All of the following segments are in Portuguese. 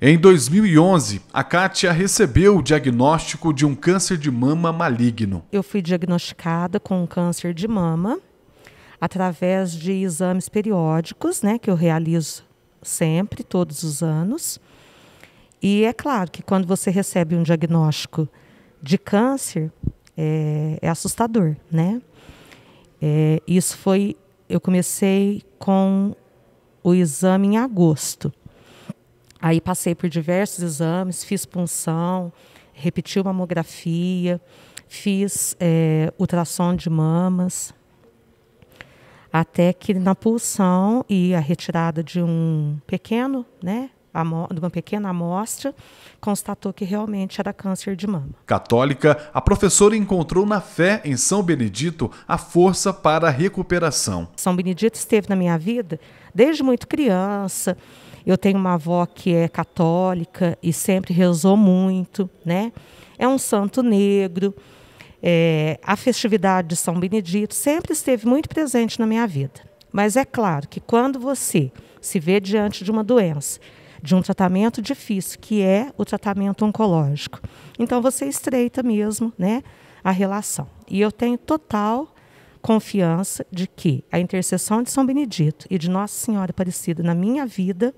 Em 2011, a Kátia recebeu o diagnóstico de um câncer de mama maligno. Eu fui diagnosticada com um câncer de mama através de exames periódicos, né, que eu realizo sempre, todos os anos. E é claro que quando você recebe um diagnóstico de câncer, é, é assustador, né? É, isso foi, eu comecei com o exame em agosto. Aí passei por diversos exames, fiz punção, repeti mamografia, fiz é, ultrassom de mamas, até que na pulsão e a retirada de um pequeno, né, de uma pequena amostra, constatou que realmente era câncer de mama. Católica, a professora encontrou na fé em São Benedito a força para a recuperação. São Benedito esteve na minha vida desde muito criança. Eu tenho uma avó que é católica e sempre rezou muito, né? É um santo negro. É, a festividade de São Benedito sempre esteve muito presente na minha vida. Mas é claro que quando você se vê diante de uma doença, de um tratamento difícil, que é o tratamento oncológico, então você estreita mesmo né, a relação. E eu tenho total confiança de que a intercessão de São Benedito e de Nossa Senhora Aparecida na minha vida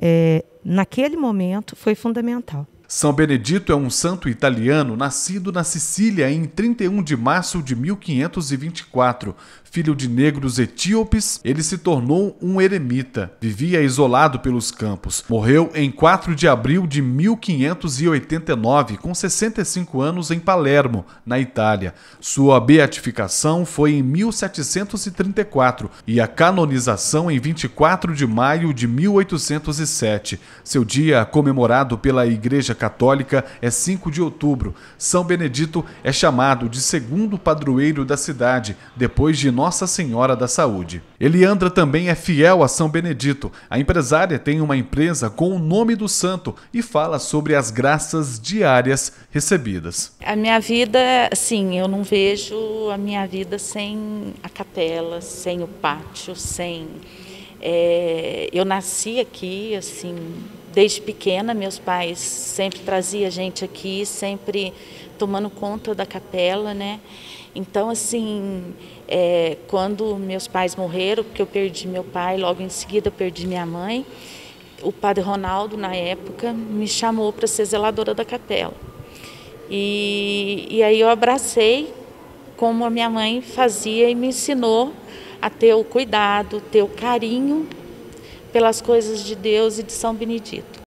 é, naquele momento, foi fundamental. São Benedito é um santo italiano nascido na Sicília em 31 de março de 1524. Filho de negros etíopes, ele se tornou um eremita. Vivia isolado pelos campos. Morreu em 4 de abril de 1589, com 65 anos, em Palermo, na Itália. Sua beatificação foi em 1734 e a canonização em 24 de maio de 1807. Seu dia comemorado pela Igreja Católica é 5 de outubro. São Benedito é chamado de segundo padroeiro da cidade, depois de Nossa Senhora da Saúde. Eliandra também é fiel a São Benedito. A empresária tem uma empresa com o nome do santo e fala sobre as graças diárias recebidas. A minha vida, sim, eu não vejo a minha vida sem a capela, sem o pátio, sem é, eu nasci aqui, assim, desde pequena, meus pais sempre traziam a gente aqui, sempre tomando conta da capela, né? Então, assim, é, quando meus pais morreram, porque eu perdi meu pai, logo em seguida perdi minha mãe, o padre Ronaldo, na época, me chamou para ser zeladora da capela. E, e aí eu abracei como a minha mãe fazia e me ensinou a ter o cuidado, ter o carinho pelas coisas de Deus e de São Benedito.